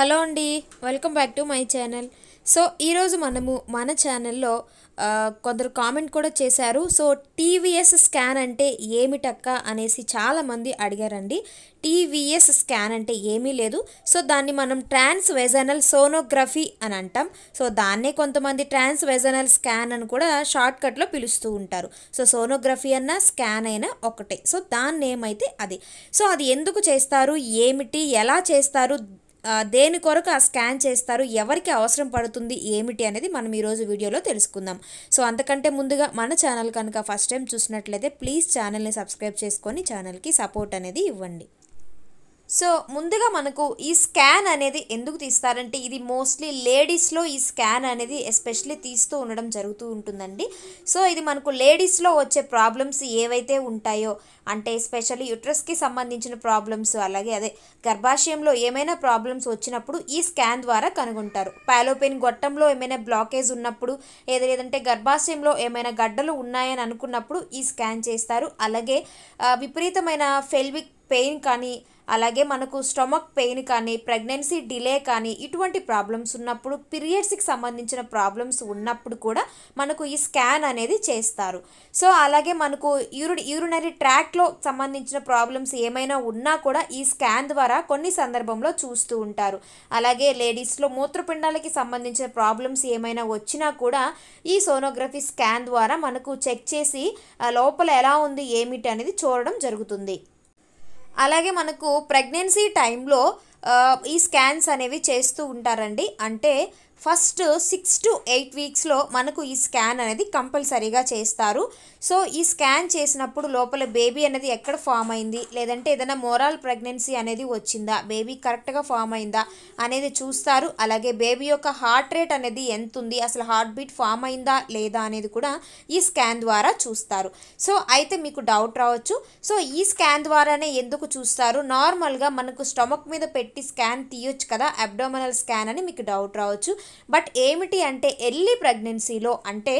hello అండి welcome back to my channel so ఈరోజు మనము మన ఛానల్లో కొందరు కామెంట్ కూడా చేశారు సో టీవీఎస్ స్కాన్ అంటే ఏమిటక్క అనేసి చాలామంది అడిగారండి టీవీఎస్ స్కాన్ అంటే ఏమీ లేదు సో దాన్ని మనం ట్రాన్స్ వెజనల్ సోనోగ్రఫీ అని అంటాం సో దాన్నే కొంతమంది ట్రాన్స్ వెజనల్ స్కాన్ అని కూడా షార్ట్ కట్లో పిలుస్తూ ఉంటారు సో సోనోగ్రఫీ అన్నా స్కాన్ అయినా ఒకటే సో దాన్ని ఏమైతే అది సో అది ఎందుకు చేస్తారు ఏమిటి ఎలా చేస్తారు దేని కొరకు ఆ స్కాన్ చేస్తారు ఎవరికి అవసరం పడుతుంది ఏమిటి అనేది మనం ఈరోజు వీడియోలో తెలుసుకుందాం సో అంతకంటే ముందుగా మన ఛానల్ కనుక ఫస్ట్ టైం చూసినట్లయితే ప్లీజ్ ఛానల్ని సబ్స్క్రైబ్ చేసుకొని ఛానల్కి సపోర్ట్ అనేది ఇవ్వండి సో ముందుగా మనకు ఈ స్కాన్ అనేది ఎందుకు తీస్తారంటే ఇది మోస్ట్లీ లేడీస్లో ఈ స్కాన్ అనేది ఎస్పెషలీ తీస్తూ ఉండడం జరుగుతూ ఉంటుందండి సో ఇది మనకు లేడీస్లో వచ్చే ప్రాబ్లమ్స్ ఏవైతే ఉంటాయో అంటే ఎస్పెషల్లీ యుట్రస్కి సంబంధించిన ప్రాబ్లమ్స్ అలాగే అదే గర్భాశయంలో ఏమైనా ప్రాబ్లమ్స్ వచ్చినప్పుడు ఈ స్కాన్ ద్వారా కనుగొంటారు పాలోపెయిన్ గొట్టంలో ఏమైనా బ్లాకేజ్ ఉన్నప్పుడు ఏదో లేదంటే గర్భాశయంలో ఏమైనా గడ్డలు ఉన్నాయని అనుకున్నప్పుడు ఈ స్కాన్ చేస్తారు అలాగే విపరీతమైన ఫెల్విక్ పెయిన్ కానీ అలాగే మనకు స్టమక్ పెయిన్ కానీ ప్రెగ్నెన్సీ డిలే కానీ ఇటువంటి ప్రాబ్లమ్స్ ఉన్నప్పుడు పీరియడ్స్కి సంబంధించిన ప్రాబ్లమ్స్ ఉన్నప్పుడు కూడా మనకు ఈ స్కాన్ అనేది చేస్తారు సో అలాగే మనకు యూరి యూరినరీ ట్రాక్లో సంబంధించిన ప్రాబ్లమ్స్ ఏమైనా ఉన్నా కూడా ఈ స్కాన్ ద్వారా కొన్ని సందర్భంలో చూస్తూ ఉంటారు అలాగే లేడీస్లో మూత్రపిండాలకి సంబంధించిన ప్రాబ్లమ్స్ ఏమైనా వచ్చినా కూడా ఈ సోనోగ్రఫీ స్కాన్ ద్వారా మనకు చెక్ చేసి లోపల ఎలా ఉంది ఏమిటి అనేది చూడడం జరుగుతుంది అలాగే మనకు ప్రెగ్నెన్సీ టైంలో ఈ స్కాన్స్ అనేవి చేస్తూ ఉంటారండి అంటే ఫస్ట్ సిక్స్ టు ఎయిట్ వీక్స్లో మనకు ఈ స్కాన్ అనేది కంపల్సరీగా చేస్తారు సో ఈ స్కాన్ చేసినప్పుడు లోపల బేబీ అనేది ఎక్కడ ఫామ్ అయింది లేదంటే ఏదైనా మోరల్ ప్రెగ్నెన్సీ అనేది వచ్చిందా బేబీ కరెక్ట్గా ఫామ్ అయిందా అనేది చూస్తారు అలాగే బేబీ యొక్క హార్ట్ రేట్ అనేది ఎంత ఉంది అసలు హార్ట్ బీట్ ఫామ్ అయిందా లేదా అనేది కూడా ఈ స్కాన్ ద్వారా చూస్తారు సో అయితే మీకు డౌట్ రావచ్చు సో ఈ స్కాన్ ద్వారానే ఎందుకు చూస్తారు నార్మల్గా మనకు స్టమక్ మీద పెట్టి స్కాన్ తీయొచ్చు కదా అబ్డోమనల్ స్కాన్ అని మీకు డౌట్ రావచ్చు బట్ ఏమిటి అంటే ఎర్లీ ప్రెగ్నెన్సీలో అంటే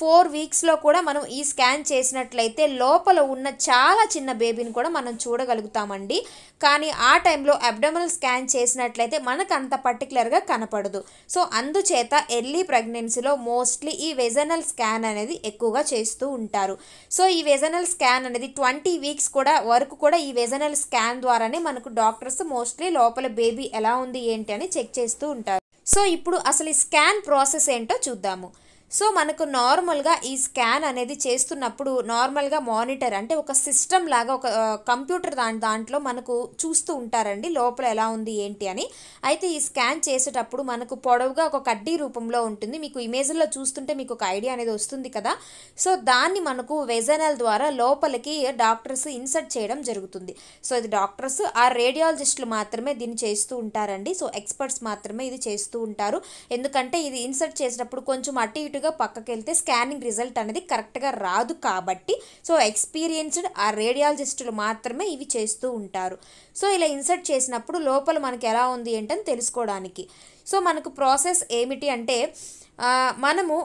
ఫోర్ వీక్స్లో కూడా మనం ఈ స్కాన్ చేసినట్లయితే లోపల ఉన్న చాలా చిన్న బేబీని కూడా మనం చూడగలుగుతామండి కానీ ఆ టైంలో అబ్డమల్ స్కాన్ చేసినట్లయితే మనకు అంత పర్టికులర్గా కనపడదు సో అందుచేత ఎర్లీ ప్రెగ్నెన్సీలో మోస్ట్లీ ఈ వెజనల్ స్కాన్ అనేది ఎక్కువగా చేస్తూ ఉంటారు సో ఈ వెజనల్ స్కాన్ అనేది ట్వంటీ వీక్స్ కూడా వరకు కూడా ఈ వెజనల్ స్కాన్ ద్వారానే మనకు డాక్టర్స్ మోస్ట్లీ లోపల బేబీ ఎలా ఉంది ఏంటి అని చెక్ చేస్తూ ఉంటారు సో ఇప్పుడు అసలు ఈ స్కాన్ ప్రాసెస్ ఏంటో చూద్దాము సో మనకు నార్మల్గా ఈ స్కాన్ అనేది చేస్తున్నప్పుడు నార్మల్గా మానిటర్ అంటే ఒక సిస్టమ్ లాగా ఒక కంప్యూటర్ దాని దాంట్లో మనకు చూస్తూ ఉంటారండి లోపల ఎలా ఉంది ఏంటి అని అయితే ఈ స్కాన్ చేసేటప్పుడు మనకు పొడవుగా ఒక కడ్డీ రూపంలో ఉంటుంది మీకు ఇమేజ్లో చూస్తుంటే మీకు ఒక ఐడియా అనేది వస్తుంది కదా సో దాన్ని మనకు వెజనల్ ద్వారా లోపలికి డాక్టర్స్ ఇన్సర్ట్ చేయడం జరుగుతుంది సో ఇది డాక్టర్స్ ఆ రేడియాలజిస్టులు మాత్రమే దీన్ని చేస్తూ ఉంటారండి సో ఎక్స్పర్ట్స్ మాత్రమే ఇది చేస్తూ ఉంటారు ఎందుకంటే ఇది ఇన్సర్ట్ చేసేటప్పుడు కొంచెం అటు ఇటు నేరుగా పక్కకి వెళ్తే స్కానింగ్ రిజల్ట్ అనేది కరెక్ట్గా రాదు కాబట్టి సో ఎక్స్పీరియన్స్డ్ ఆ రేడియాలజిస్టులు మాత్రమే ఇవి చేస్తూ ఉంటారు సో ఇలా ఇన్సర్ట్ చేసినప్పుడు లోపల మనకి ఎలా ఉంది ఏంటని తెలుసుకోవడానికి సో మనకు ప్రాసెస్ ఏమిటి అంటే మనము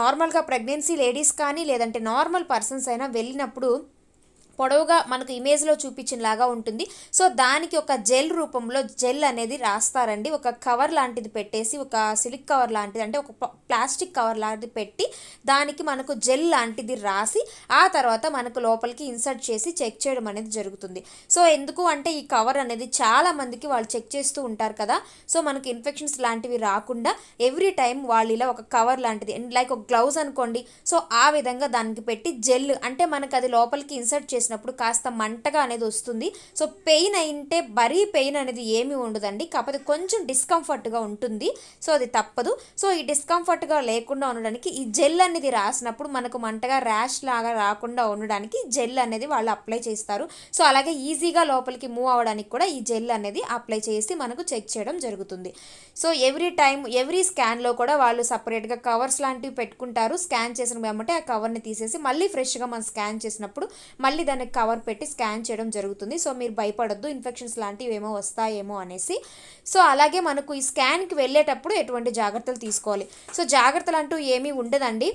నార్మల్గా ప్రెగ్నెన్సీ లేడీస్ కానీ లేదంటే నార్మల్ పర్సన్స్ అయినా వెళ్ళినప్పుడు పొడవుగా మనకు ఇమేజ్లో చూపించినలాగా ఉంటుంది సో దానికి ఒక జెల్ రూపంలో జెల్ అనేది రాస్తారండి ఒక కవర్ లాంటిది పెట్టేసి ఒక సిలిక్ కవర్ లాంటిది అంటే ఒక ప్లాస్టిక్ కవర్ లాంటిది పెట్టి దానికి మనకు జెల్ లాంటిది రాసి ఆ తర్వాత మనకు లోపలికి ఇన్సర్ట్ చేసి చెక్ చేయడం అనేది జరుగుతుంది సో ఎందుకు అంటే ఈ కవర్ అనేది చాలా మందికి వాళ్ళు చెక్ చేస్తూ ఉంటారు కదా సో మనకు ఇన్ఫెక్షన్స్ లాంటివి రాకుండా ఎవ్రీ టైం వాళ్ళు ఇలా ఒక కవర్ లాంటిది లైక్ ఒక గ్లౌజ్ అనుకోండి సో ఆ విధంగా దానికి పెట్టి జెల్ అంటే మనకు అది లోపలికి ఇన్సర్ట్ చేసి చేసినప్పుడు కాస్త మంటగా అనేది వస్తుంది సో పెయిన్ అయింటే బరీ పెయిన్ అనేది ఏమీ ఉండదండి కాకపోతే కొంచెం డిస్కంఫర్ట్గా ఉంటుంది సో అది తప్పదు సో ఈ డిస్కంఫర్ట్గా లేకుండా ఉండడానికి ఈ జెల్ అనేది రాసినప్పుడు మనకు మంటగా ర్యాష్ లాగా రాకుండా ఉండడానికి జెల్ అనేది వాళ్ళు అప్లై చేస్తారు సో అలాగే ఈజీగా లోపలికి మూవ్ అవ్వడానికి కూడా ఈ జెల్ అనేది అప్లై చేసి మనకు చెక్ చేయడం జరుగుతుంది సో ఎవ్రీ టైం ఎవ్రీ స్కాన్లో కూడా వాళ్ళు సపరేట్గా కవర్స్ లాంటివి పెట్టుకుంటారు స్కాన్ చేసిన వెంబటే ఆ కవర్ని తీసేసి మళ్ళీ ఫ్రెష్గా మనం స్కాన్ చేసినప్పుడు మళ్ళీ దానికి కవర్ పెట్టి స్కాన్ చేయడం జరుగుతుంది సో మీరు భయపడద్దు ఇన్ఫెక్షన్స్ లాంటివి ఏమో వస్తాయేమో అనేసి సో అలాగే మనకు ఈ స్కాన్కి వెళ్ళేటప్పుడు ఎటువంటి జాగ్రత్తలు తీసుకోవాలి సో జాగ్రత్తలు అంటూ ఏమీ ఉండదండి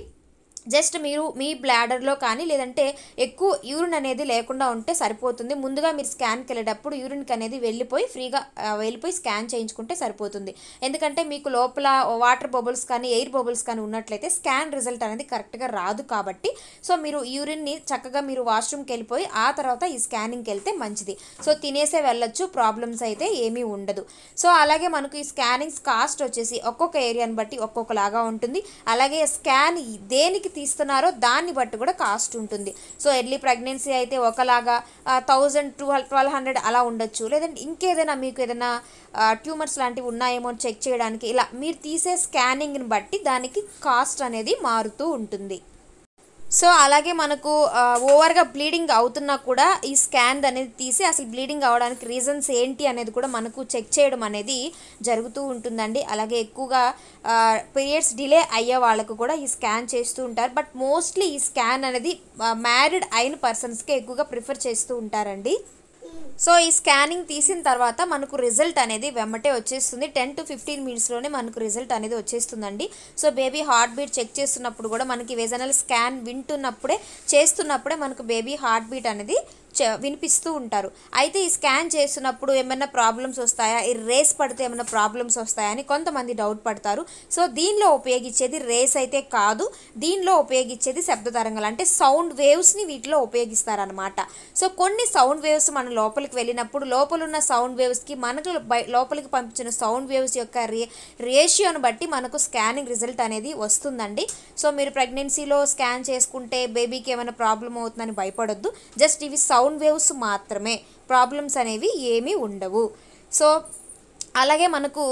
జస్ట్ మీరు మీ బ్లాడర్లో కానీ లేదంటే ఎక్కువ యూరిన్ అనేది లేకుండా ఉంటే సరిపోతుంది ముందుగా మీరు స్కాన్కి వెళ్ళేటప్పుడు యూరిన్కి అనేది వెళ్ళిపోయి ఫ్రీగా వెళ్ళిపోయి స్కాన్ చేయించుకుంటే సరిపోతుంది ఎందుకంటే మీకు లోపల వాటర్ బబుల్స్ కానీ ఎయిర్ బబుల్స్ కానీ ఉన్నట్లయితే స్కాన్ రిజల్ట్ అనేది కరెక్ట్గా రాదు కాబట్టి సో మీరు యూరిన్ని చక్కగా మీరు వాష్రూమ్కి వెళ్ళిపోయి ఆ తర్వాత ఈ స్కానింగ్కి వెళ్తే మంచిది సో తినేసే వెళ్ళొచ్చు ప్రాబ్లమ్స్ అయితే ఏమీ ఉండదు సో అలాగే మనకు ఈ స్కానింగ్స్ కాస్ట్ వచ్చేసి ఒక్కొక్క ఏరియాని బట్టి ఒక్కొక్కలాగా ఉంటుంది అలాగే స్కాన్ దేనికి తీస్తున్నారో దాన్ని బట్టి కూడా కాస్ట్ ఉంటుంది సో ఎర్లీ ప్రెగ్నెన్సీ అయితే ఒకలాగా థౌజండ్ టూ ట్వెల్వ్ హండ్రెడ్ అలా ఉండొచ్చు లేదంటే ఇంకేదైనా మీకు ఏదైనా ట్యూమర్స్ లాంటివి ఉన్నాయేమో చెక్ చేయడానికి ఇలా మీరు తీసే స్కానింగ్ని బట్టి దానికి కాస్ట్ అనేది మారుతూ ఉంటుంది సో అలాగే మనకు ఓవర్గా బ్లీడింగ్ అవుతున్నా కూడా ఈ స్కాన్ అనేది తీసి అసలు బ్లీడింగ్ అవడానికి రీజన్స్ ఏంటి అనేది కూడా మనకు చెక్ చేయడం అనేది జరుగుతూ ఉంటుందండి అలాగే ఎక్కువగా పీరియడ్స్ డిలే అయ్యే వాళ్ళకు కూడా ఈ స్కాన్ చేస్తూ ఉంటారు బట్ మోస్ట్లీ ఈ స్కాన్ అనేది మ్యారీడ్ అయిన పర్సన్స్కే ఎక్కువగా ప్రిఫర్ చేస్తూ ఉంటారండి సో ఈ స్కానింగ్ తీసిన తర్వాత మనకు రిజల్ట్ అనేది వెమ్మటే వచ్చేస్తుంది టెన్ టు ఫిఫ్టీన్ మినిట్స్లోనే మనకు రిజల్ట్ అనేది వచ్చేస్తుందండి so baby heart beat check చేస్తున్నప్పుడు కూడా మనకి వేజనల్ స్కాన్ వింటున్నప్పుడే చేస్తున్నప్పుడే మనకు బేబీ హార్ట్ బీట్ అనేది వినిపిస్తూ ఉంటారు అయితే ఈ స్కాన్ చేసినప్పుడు ఏమైనా ప్రాబ్లమ్స్ వస్తాయా ఈ రేస్ పడితే ఏమైనా ప్రాబ్లమ్స్ వస్తాయా అని కొంతమంది డౌట్ పడతారు సో దీనిలో ఉపయోగించేది రేస్ అయితే కాదు దీనిలో ఉపయోగించేది శబ్ద తరంగాలు అంటే సౌండ్ వేవ్స్ని వీటిలో ఉపయోగిస్తారనమాట సో కొన్ని సౌండ్ వేవ్స్ మన లోపలికి వెళ్ళినప్పుడు లోపలున్న సౌండ్ వేవ్స్కి మనకు లోపలికి పంపించిన సౌండ్ వేవ్స్ యొక్క రే రేషియోను బట్టి మనకు స్కానింగ్ రిజల్ట్ అనేది వస్తుందండి సో మీరు ప్రెగ్నెన్సీలో స్కాన్ చేసుకుంటే బేబీకి ఏమైనా ప్రాబ్లం అవుతుందని భయపడొద్దు జస్ట్ ఇవి సౌండ్ సౌండ్ వేవ్స్ మాత్రమే ప్రాబ్లమ్స్ అనేవి ఏమీ ఉండవు సో అలాగే మనకు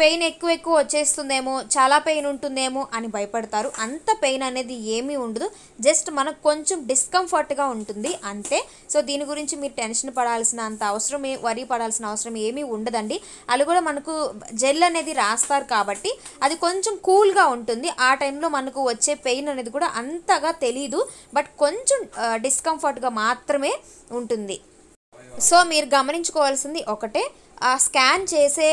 పెయిన్ ఎక్కువ ఎక్కువ వచ్చేస్తుందేమో చాలా పెయిన్ ఉంటుందేమో అని భయపడతారు అంత పెయిన్ అనేది ఏమీ ఉండదు జస్ట్ మనకు కొంచెం డిస్కంఫర్ట్గా ఉంటుంది అంతే సో దీని గురించి మీరు టెన్షన్ పడాల్సిన అంత అవసరం వరి పడాల్సిన అవసరం ఏమీ ఉండదండి అది కూడా మనకు జెల్ అనేది రాస్తారు కాబట్టి అది కొంచెం కూల్గా ఉంటుంది ఆ టైంలో మనకు వచ్చే పెయిన్ అనేది కూడా అంతగా తెలీదు బట్ కొంచెం డిస్కంఫర్ట్గా మాత్రమే ఉంటుంది సో మీరు గమనించుకోవాల్సింది ఒకటే స్కాన్ చేసే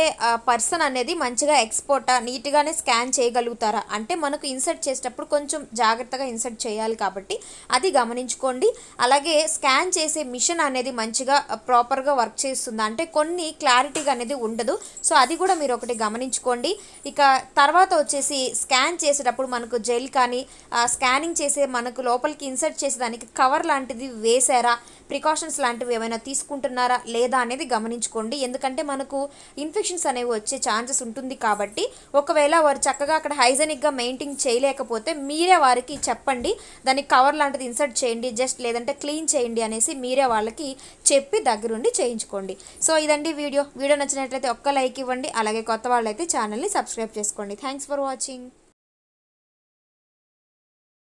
పర్సన్ అనేది మంచిగా ఎక్స్పోర్టా నీట్గానే స్కాన్ చేయగలుగుతారా అంటే మనకు ఇన్సర్ట్ చేసేటప్పుడు కొంచెం జాగ్రత్తగా ఇన్సర్ట్ చేయాలి కాబట్టి అది గమనించుకోండి అలాగే స్కాన్ చేసే మిషన్ అనేది మంచిగా ప్రాపర్గా వర్క్ చేస్తుంది అంటే కొన్ని క్లారిటీగా అనేది ఉండదు సో అది కూడా మీరు ఒకటి గమనించుకోండి ఇక తర్వాత వచ్చేసి స్కాన్ చేసేటప్పుడు మనకు జెల్ కానీ స్కానింగ్ చేసే మనకు లోపలికి ఇన్సర్ట్ చేసేదానికి కవర్ లాంటిది వేసారా ప్రికాషన్స్ లాంటివి ఏమైనా తీసుకుంటున్నారా లేదా అనేది గమనించుకోండి ఎందుకంటే మనకు ఇన్ఫెక్షన్స్ అనేవి వచ్చే ఛాన్సెస్ ఉంటుంది కాబట్టి ఒకవేళ వారు చక్కగా అక్కడ హైజెనిక్గా మెయింటైన్ చేయలేకపోతే మీరే వారికి చెప్పండి దానికి కవర్ లాంటిది ఇన్సర్ట్ చేయండి జస్ట్ లేదంటే క్లీన్ చేయండి అనేసి మీరే వాళ్ళకి చెప్పి దగ్గరుండి చేయించుకోండి సో ఇదండి వీడియో వీడియో నచ్చినట్లయితే ఒక్క లైక్ ఇవ్వండి అలాగే కొత్త వాళ్ళైతే ఛానల్ని సబ్స్క్రైబ్ చేసుకోండి థ్యాంక్స్ ఫర్ వాచింగ్